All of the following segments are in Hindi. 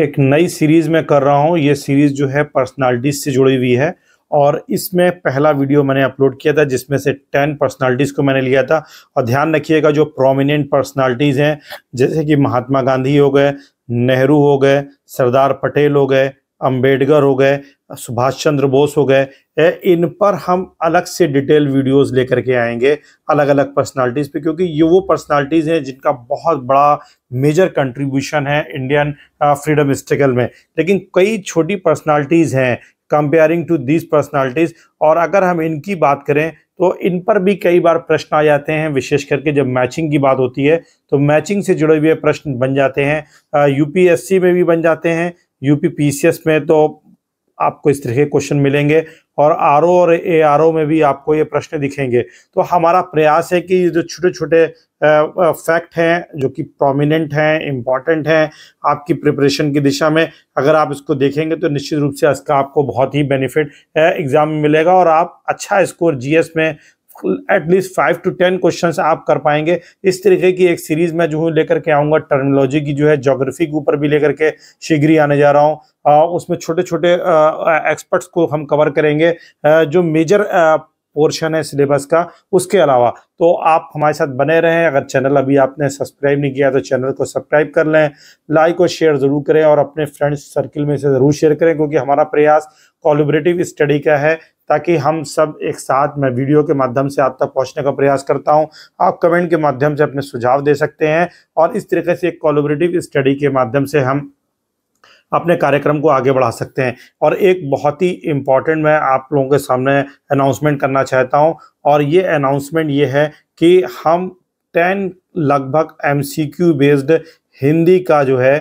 एक नई सीरीज़ में कर रहा हूँ ये सीरीज़ जो है पर्सनालिटीज़ से जुड़ी हुई है और इसमें पहला वीडियो मैंने अपलोड किया था जिसमें से टेन पर्सनालिटीज़ को मैंने लिया था और ध्यान रखिएगा जो प्रोमिनेंट पर्सनालिटीज़ हैं जैसे कि महात्मा गांधी हो गए नेहरू हो गए सरदार पटेल हो गए अम्बेडकर हो गए सुभाष चंद्र बोस हो गए इन पर हम अलग से डिटेल वीडियोस लेकर के आएंगे अलग अलग पर्सनालिटीज़ पे क्योंकि ये वो पर्सनालिटीज़ हैं जिनका बहुत बड़ा मेजर कंट्रीब्यूशन है इंडियन फ्रीडम स्ट्रगल में लेकिन कई छोटी पर्सनालिटीज़ हैं कंपेयरिंग टू दीज पर्सनालिटीज़ और अगर हम इनकी बात करें तो इन पर भी कई बार प्रश्न आ जाते हैं विशेष करके जब मैचिंग की बात होती है तो मैचिंग से जुड़े हुए प्रश्न बन जाते हैं यूपीएससी में भी बन जाते हैं यूपी पीसीएस में तो आपको इस तरह के क्वेश्चन मिलेंगे और आर और ए आर में भी आपको ये प्रश्न दिखेंगे तो हमारा प्रयास है कि जो छोटे छोटे फैक्ट हैं जो कि प्रोमिनेंट हैं इम्पॉर्टेंट हैं आपकी प्रिपरेशन की दिशा में अगर आप इसको देखेंगे तो निश्चित रूप से इसका आपको बहुत ही बेनिफिट एग्ज़ाम में मिलेगा और आप अच्छा स्कोर जीएस में at least five to ten questions आप कर पाएंगे इस तरीके की एक सीरीज मैं जो हूँ लेकर के आऊँगा टर्मिनोलॉजी की जो है जोग्राफी के ऊपर भी लेकर के शीघ्र ही आने जा रहा हूँ उसमें छोटे छोटे एक्सपर्ट्स को हम कवर करेंगे जो मेजर पोर्शन है सिलेबस का उसके अलावा तो आप हमारे साथ बने रहें अगर चैनल अभी आपने सब्सक्राइब नहीं किया तो चैनल को सब्सक्राइब कर लें लाइक और शेयर ज़रूर करें और अपने फ्रेंड्स सर्किल में से ज़रूर शेयर करें क्योंकि हमारा प्रयास कॉलिब्रेटिव स्टडी का है ताकि हम सब एक साथ मैं वीडियो के माध्यम से आप तक पहुंचने का प्रयास करता हूं आप कमेंट के माध्यम से अपने सुझाव दे सकते हैं और इस तरीके से एक कोलोबरेटिव स्टडी के माध्यम से हम अपने कार्यक्रम को आगे बढ़ा सकते हैं और एक बहुत ही इम्पॉर्टेंट मैं आप लोगों के सामने अनाउंसमेंट करना चाहता हूँ और ये अनाउंसमेंट ये है कि हम टेन लगभग एम बेस्ड हिंदी का जो है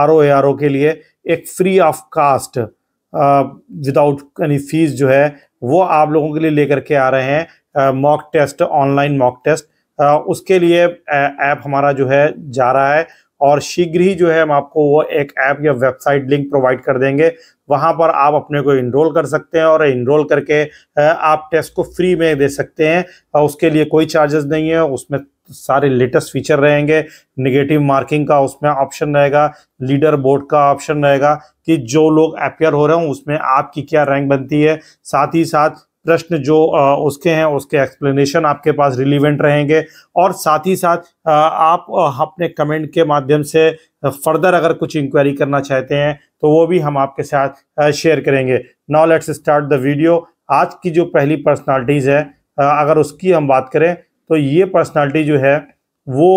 आर ओ के लिए एक फ्री ऑफ कास्ट विदाउट यानी फीस जो है वो आप लोगों के लिए लेकर के आ रहे हैं mock test online mock test आ, उसके लिए ऐप हमारा जो है जा रहा है और शीघ्र ही जो है हम आपको वो एक ऐप या वेबसाइट लिंक प्रोवाइड कर देंगे वहाँ पर आप अपने को इनरोल कर सकते हैं और इनरोल करके आप टेस्ट को फ्री में दे सकते हैं उसके लिए कोई चार्जेस नहीं है उसमें सारे लेटेस्ट फीचर रहेंगे नेगेटिव मार्किंग का उसमें ऑप्शन रहेगा लीडर बोर्ड का ऑप्शन रहेगा कि जो लोग अपेयर हो रहे हैं उसमें आपकी क्या रैंक बनती है साथ ही साथ प्रश्न जो उसके हैं उसके एक्सप्लेनेशन आपके पास रिलीवेंट रहेंगे और साथ ही साथ आप अपने कमेंट के माध्यम से फर्दर अगर कुछ इंक्वायरी करना चाहते हैं तो वो भी हम आपके साथ शेयर करेंगे now let's start the video आज की जो पहली पर्सनालिटीज़ है अगर उसकी हम बात करें तो ये पर्सनालिटी जो है वो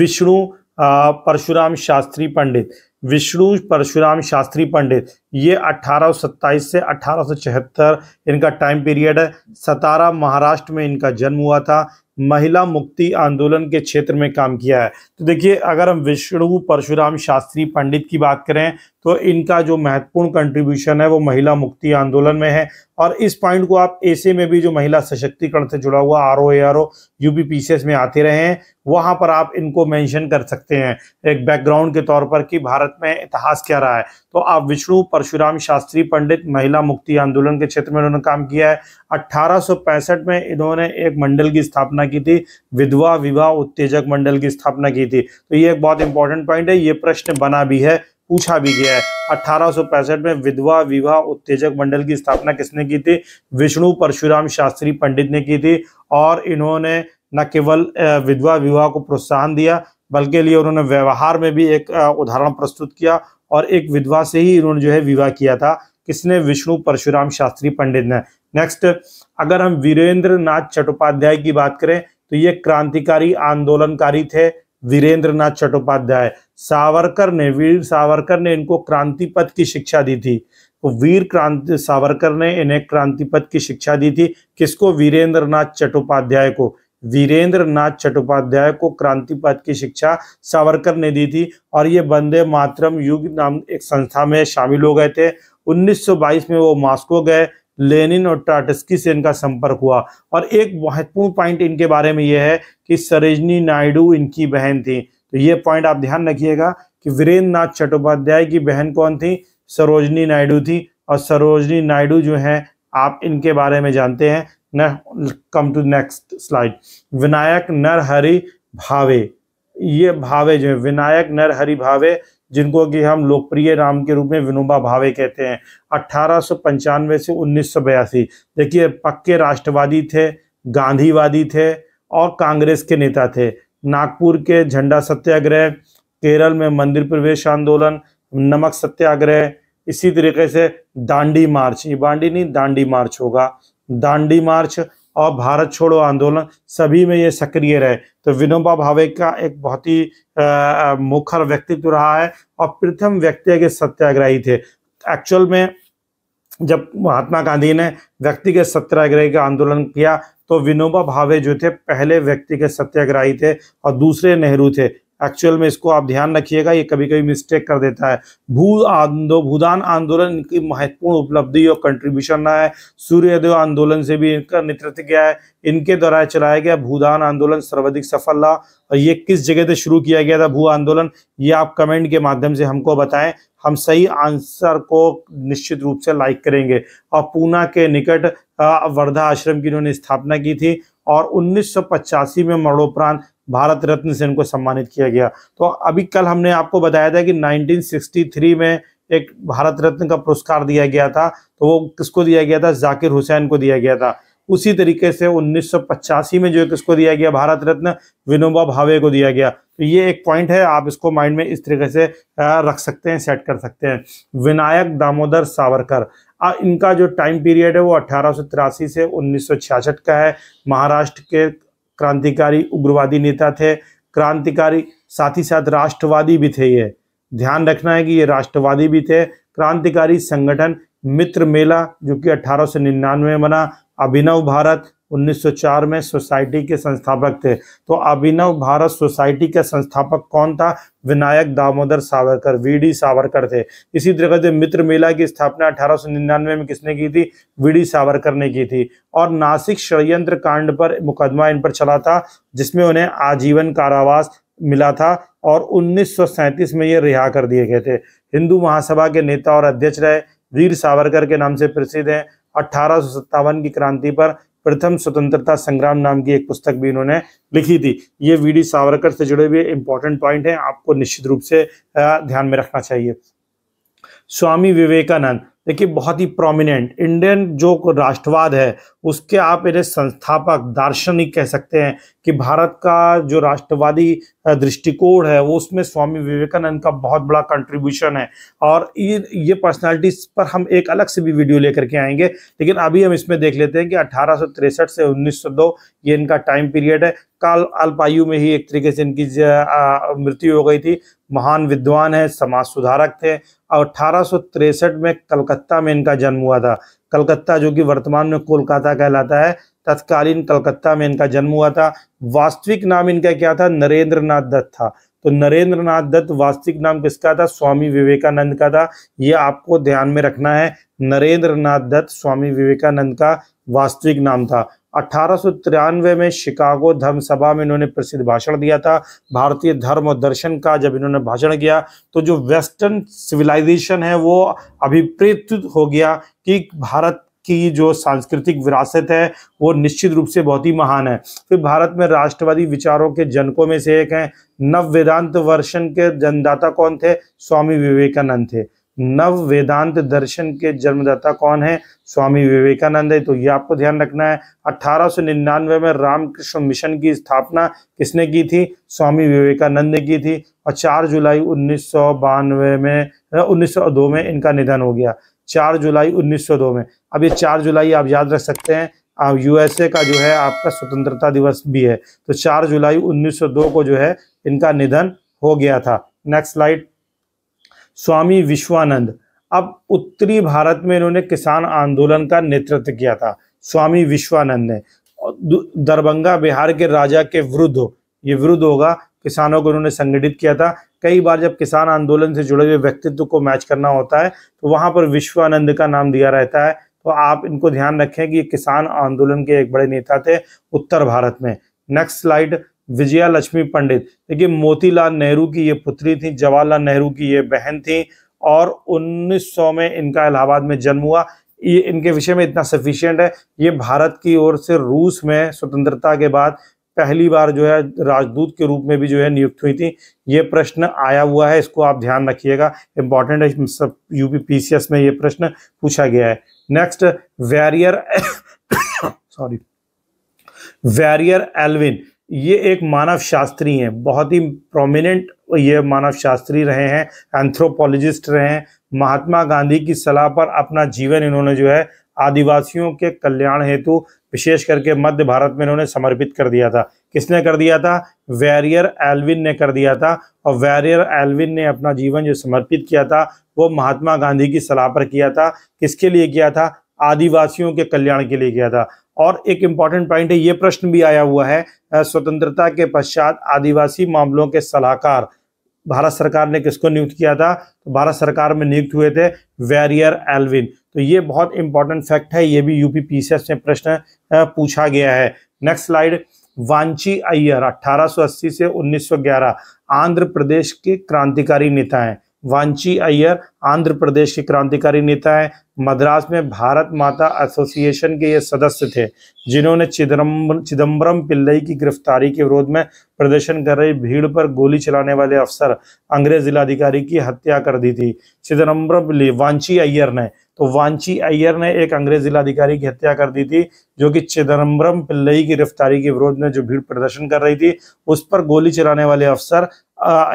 विष्णु परशुराम शास्त्री पंडित विष्णु परशुराम शास्त्री पंडित ये 1827 से 1874 इनका टाइम पीरियड है सतारा महाराष्ट्र में इनका जन्म हुआ था महिला मुक्ति आंदोलन के क्षेत्र में काम किया है तो देखिए अगर हम विष्णु परशुराम शास्त्री पंडित की बात करें तो इनका जो महत्वपूर्ण कंट्रीब्यूशन है वो महिला मुक्ति आंदोलन में है और इस पॉइंट को आप ऐसे में भी जो महिला सशक्तिकरण से जुड़ा हुआ R O A R O U P में आते रहे हैं वहाँ पर आप इनको मेंशन कर सकते हैं एक बैकग्राउंड के तौर पर कि भारत भारत में इतिहास क्या रहा है तो आप विष्णु परशुराम शास्त्री पंडित महिला मुक्ति आंदोलन के क्षेत्र में उन्होंने काम किया है 1865 में इन्होंने एक मंडल की स्थापना की थी विधवा विवाह उत्तेजक मंडल की स्थापना की थी तो ये एक बहुत इंपॉर्टेंट पॉइंट है ये प्रश्न बना भी है पूछा भी गया है अठारह में विधवा विवाह उत्तेजक मंडल की स्थापना किसने की थी विष्णु परशुराम शास्त्री पंडित ने की थी और इन्होंने न केवल विधवा विवाह को प्रोत्साहन दिया बल्कि लिए उन्होंने व्यवहार में भी एक उदाहरण प्रस्तुत किया और एक विधवा से ही इन्होंने जो है विवाह किया था किसने विष्णु परशुराम शास्त्री पंडित ने नेक्स्ट अगर हम वीरेंद्र नाथ चट्टोपाध्याय की बात करें तो ये क्रांतिकारी आंदोलनकारी थे वीरेंद्र नाथ चट्टोपाध्याय सावरकर ने वीर सावरकर ने इनको क्रांति पथ की शिक्षा दी थी तो वीर क्रांति सावरकर ने इन्हें क्रांति पथ की शिक्षा दी थी किसको वीरेंद्र नाथ चट्टोपाध्याय को वीरेंद्र नाथ चट्टोपाध्याय को क्रांति पद की शिक्षा सावरकर ने दी थी और ये बंदे मातरम युग नाम एक संस्था में शामिल हो गए थे 1922 में वो मास्को गए लेनिन और टाटस्की से इनका संपर्क हुआ और एक महत्वपूर्ण पॉइंट इनके बारे में यह है कि सरोजनी नायडू इनकी बहन थी तो ये पॉइंट आप ध्यान रखिएगा कि वीरेंद्र नाथ चट्टोपाध्याय की बहन कौन थी सरोजनी नायडू थी और सरोजनी नायडू जो है आप इनके बारे में जानते हैं come to next slide Vinayak Narhari Bhave ये भावे जो है विनायक नरहरि भावे जिनको कि हम लोकप्रिय नाम के रूप में विनोबा भावे कहते हैं अट्ठारह से उन्नीस देखिए पक्के राष्ट्रवादी थे गांधीवादी थे और कांग्रेस के नेता थे नागपुर के झंडा सत्याग्रह केरल में मंदिर प्रवेश आंदोलन नमक सत्याग्रह इसी तरीके से दांडी मार्च ये बांडी नहीं दांडी मार्च होगा दांडी मार्च और भारत छोड़ो आंदोलन सभी में ये सक्रिय रहे तो विनोबा भावे का एक बहुत ही मुखर व्यक्तित्व रहा है और प्रथम व्यक्ति के सत्याग्रही थे एक्चुअल में जब महात्मा गांधी ने व्यक्ति के सत्याग्रह का आंदोलन किया तो विनोबा भावे जो थे पहले व्यक्ति के सत्याग्रही थे और दूसरे नेहरू थे एक्चुअल में इसको आप ध्यान रखिएगा ये कभी कभी मिस्टेक कर देता है भू आंदो भूदान आंदोलन की महत्वपूर्ण उपलब्धि और कंट्रीब्यूशन रहा है सूर्योदय आंदोलन से भी इनका नेतृत्व किया है इनके द्वारा चलाया गया भूदान आंदोलन सर्वाधिक सफल रहा और ये किस जगह से शुरू किया गया था भू आंदोलन ये आप कमेंट के माध्यम से हमको बताएं हम सही आंसर को निश्चित रूप से लाइक करेंगे और पूना के निकट वर्धा आश्रम की इन्होंने स्थापना की थी और उन्नीस में मरणोपरांत भारत रत्न से इनको सम्मानित किया गया तो अभी कल हमने आपको बताया था कि 1963 में एक भारत रत्न का पुरस्कार दिया गया था तो वो किसको दिया गया था जाकिर हुसैन को दिया गया था उसी तरीके से उन्नीस में जो किसको दिया गया भारत रत्न विनोबा भावे को दिया गया तो ये एक पॉइंट है आप इसको माइंड में इस तरीके से रख सकते हैं सेट कर सकते हैं विनायक दामोदर सावरकर आ, इनका जो टाइम पीरियड है वो अठारह से उन्नीस का है महाराष्ट्र के क्रांतिकारी उग्रवादी नेता थे क्रांतिकारी साथ ही साथ राष्ट्रवादी भी थे ये ध्यान रखना है कि ये राष्ट्रवादी भी थे क्रांतिकारी संगठन मित्र मेला जो कि अठारह में बना अभिनव भारत 1904 में सोसाइटी के संस्थापक थे तो अभिनव भारत सोसाइटी का संस्थापक कौन था विनायक दामोदर सावरकर वीडी सावरकर थे इसी तरीके से मित्र मेला की स्थापना 1899 में किसने की थी वीडी सावरकर ने की थी और नासिक षडयंत्र कांड पर मुकदमा इन पर चला था जिसमें उन्हें आजीवन कारावास मिला था और उन्नीस में ये रिहा कर दिए गए थे हिंदू महासभा के नेता और अध्यक्ष रहे वीर सावरकर के नाम से प्रसिद्ध हैं अठारह की क्रांति पर प्रथम स्वतंत्रता संग्राम नाम की एक पुस्तक भी इन्होंने लिखी थी ये वीडी सावरकर से जुड़े हुए इंपॉर्टेंट पॉइंट है आपको निश्चित रूप से ध्यान में रखना चाहिए स्वामी विवेकानंद देखिए बहुत ही प्रोमिनेंट इंडियन जो राष्ट्रवाद है उसके आप इन्हें संस्थापक दार्शनिक कह सकते हैं कि भारत का जो राष्ट्रवादी दृष्टिकोण है वो उसमें स्वामी विवेकानंद का बहुत बड़ा कंट्रीब्यूशन है और ये ये पर्सनैलिटीज पर हम एक अलग से भी वीडियो लेकर के आएंगे लेकिन अभी हम इसमें देख लेते हैं कि अठारह से 1902 ये इनका टाइम पीरियड है काल अल्पायु में ही एक तरीके से इनकी मृत्यु हो गई थी महान विद्वान है समाज सुधारक थे और अठारह में कलकत्ता में इनका जन्म हुआ था कलकत्ता जो कि वर्तमान में कोलकाता कहलाता है तत्कालीन कलकत्ता में इनका जन्म हुआ था वास्तविक नाम इनका क्या था नरेंद्र नाथ दत्त था तो नरेंद्र नाथ दत्त वास्तविक नाम किसका था स्वामी विवेकानंद का था यह आपको ध्यान में रखना है नरेंद्र नाथ दत्त स्वामी विवेकानंद का वास्तविक नाम था अठारह में शिकागो धर्म सभा में इन्होंने प्रसिद्ध भाषण दिया था भारतीय धर्म और दर्शन का जब इन्होंने भाषण किया तो जो वेस्टर्न सिविलाइजेशन है वो अभिप्रेत हो गया कि भारत की जो सांस्कृतिक विरासत है वो निश्चित रूप से बहुत ही महान है फिर भारत में राष्ट्रवादी विचारों के जनकों में से एक हैं नव वेदांत वर्षन के जनदाता कौन थे स्वामी विवेकानंद थे नव वेदांत दर्शन के जन्मदाता कौन है स्वामी विवेकानंद है तो ये आपको ध्यान रखना है 1899 में रामकृष्ण मिशन की स्थापना किसने की थी स्वामी विवेकानंद ने की थी और 4 जुलाई उन्नीस में उन्नीस में इनका निधन हो गया 4 जुलाई 1902 में अब ये 4 जुलाई आप याद रख सकते हैं यूएसए का जो है आपका स्वतंत्रता दिवस भी है तो चार जुलाई उन्नीस को जो है इनका निधन हो गया था नेक्स्ट स्लाइड स्वामी विश्वानंद अब उत्तरी भारत में इन्होंने किसान आंदोलन का नेतृत्व किया था स्वामी विश्वानंद ने दरभंगा बिहार के राजा के विरुद्ध ये विरुद्ध होगा किसानों को उन्होंने संगठित किया था कई बार जब किसान आंदोलन से जुड़े हुए व्यक्तित्व को मैच करना होता है तो वहाँ पर विश्वानंद का नाम दिया रहता है तो आप इनको ध्यान रखें कि किसान आंदोलन के एक बड़े नेता थे उत्तर भारत में नेक्स्ट स्लाइड विजया लक्ष्मी पंडित देखिए मोतीलाल नेहरू की ये पुत्री थी जवाहरलाल नेहरू की ये बहन थी और 1900 में इनका इलाहाबाद में जन्म हुआ ये इनके विषय में इतना सफिशियंट है ये भारत की ओर से रूस में स्वतंत्रता के बाद पहली बार जो है राजदूत के रूप में भी जो है नियुक्त हुई थी ये प्रश्न आया हुआ है इसको आप ध्यान रखिएगा इंपॉर्टेंट है सब यूपी में ये प्रश्न पूछा गया है next Verrier sorry Verrier Elwin ये एक मानव शास्त्री हैं बहुत ही प्रोमिनेंट ये मानव शास्त्री रहे हैं एंथ्रोपोलॉजिस्ट रहे हैं महात्मा गांधी की सलाह पर अपना जीवन इन्होंने जो है आदिवासियों के कल्याण हेतु विशेष करके मध्य भारत में इन्होंने समर्पित कर दिया था किसने कर दिया था वैरियर एल्विन ने कर दिया था और वैरियर एल्विन ने अपना जीवन जो समर्पित किया था वो महात्मा गांधी की सलाह पर किया था किसके लिए किया था आदिवासियों के कल्याण के लिए किया था और एक इम्पॉर्टेंट पॉइंट है ये प्रश्न भी आया हुआ है स्वतंत्रता के पश्चात आदिवासी मामलों के सलाहकार भारत सरकार ने किसको नियुक्त किया था तो भारत सरकार में नियुक्त हुए थे वैरियर एल्विन तो ये बहुत इंपॉर्टेंट फैक्ट है ये भी यूपी पीसीएस में प्रश्न पूछा गया है नेक्स्ट स्लाइड वांची अय्यर 1880 से 1911 आंध्र प्रदेश के क्रांतिकारी नेता हैं वांची अय्यर आंध्र प्रदेश के क्रांतिकारी नेता हैं मद्रास में भारत माता एसोसिएशन के ये सदस्य थे जिन्होंने चिदम्बरम चिदम्बरम पिल्लई की गिरफ्तारी के विरोध में प्रदर्शन कर रही भीड़ पर गोली चलाने वाले अफसर अंग्रेज जिलाधिकारी की हत्या कर दी थी चिदम्बरम वांची अय्यर ने तो वांची अय्यर ने एक अंग्रेज जिलाधिकारी की हत्या कर दी थी जो कि चिदम्बरम पिल्लई की गिरफ्तारी के विरोध में जो भीड़ प्रदर्शन कर रही थी उस पर गोली चलाने वाले अफसर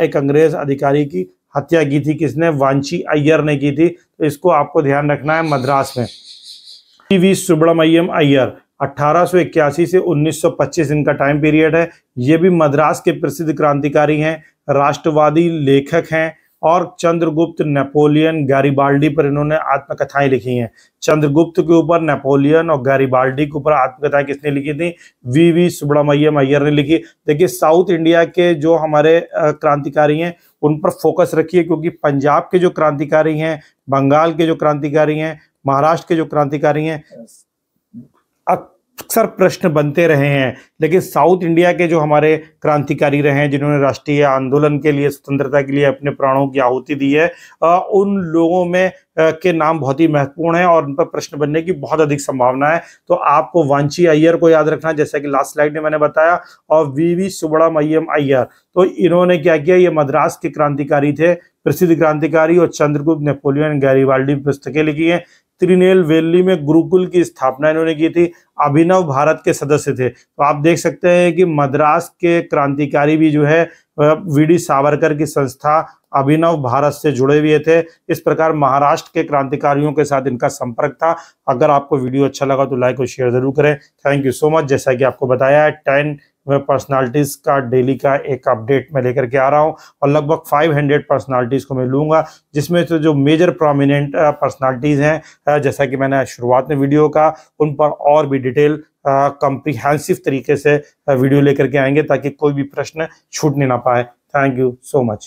एक अंग्रेज अधिकारी की हत्या की थी किसने वांछी अय्यर ने की थी तो इसको आपको ध्यान रखना है मद्रास में टी वी सुब्रमण्यम अय्यर 1881 से 1925 इनका टाइम पीरियड है ये भी मद्रास के प्रसिद्ध क्रांतिकारी हैं राष्ट्रवादी लेखक हैं और चंद्रगुप्त नेपोलियन गैरीबाल्डी पर इन्होंने आत्मकथाएं लिखी हैं चंद्रगुप्त के ऊपर नेपोलियन और गैरीबाल्डी के ऊपर आत्मकथाएं किसने लिखी थी वी वी सुब्रमण्यम अय्यर ने लिखी देखिए साउथ इंडिया के जो हमारे क्रांतिकारी हैं उन पर फोकस रखिए क्योंकि पंजाब के जो क्रांतिकारी हैं बंगाल के जो क्रांतिकारी हैं महाराष्ट्र के जो क्रांतिकारी हैं अक्सर प्रश्न बनते रहे हैं लेकिन साउथ इंडिया के जो हमारे क्रांतिकारी रहे हैं जिन्होंने राष्ट्रीय आंदोलन के लिए स्वतंत्रता के लिए अपने प्राणों की आहुति दी है उन लोगों में के नाम बहुत ही महत्वपूर्ण है और उन पर प्रश्न बनने की बहुत अधिक संभावना है तो आपको वांछी अय्यर को याद रखना जैसा कि लास्ट स्लाइड में मैंने बताया और वी वी सुब्रमण्यम अय्यर तो इन्होंने क्या किया ये मद्रास के क्रांतिकारी थे प्रसिद्ध क्रांतिकारी और चंद्रगुप्त नेपोलियन गैरीवाल्डी पुस्तकें लिखी हैं त्रिनेल वेली में गुरुकुल की स्थापना इन्होंने की थी अभिनव भारत के सदस्य थे तो आप देख सकते हैं कि मद्रास के क्रांतिकारी भी जो है वीडी सावरकर की संस्था अभिनव भारत से जुड़े हुए थे इस प्रकार महाराष्ट्र के क्रांतिकारियों के साथ इनका संपर्क था अगर आपको वीडियो अच्छा लगा तो लाइक और शेयर जरूर करें थैंक यू सो मच जैसा कि आपको बताया है टेन पर्सनालिटीज का डेली का एक अपडेट मैं लेकर के आ रहा हूं और लगभग 500 पर्सनैलिटीज को मैं लूंगा जिसमें से तो जो मेजर प्रोमिनेंट पर्सनालिटीज हैं जैसा कि मैंने शुरुआत में वीडियो का उन पर और भी डिटेल कंप्रिहेंसिव तरीके से वीडियो लेकर के आएंगे ताकि कोई भी प्रश्न छूटने ना पाए थैंक यू सो मच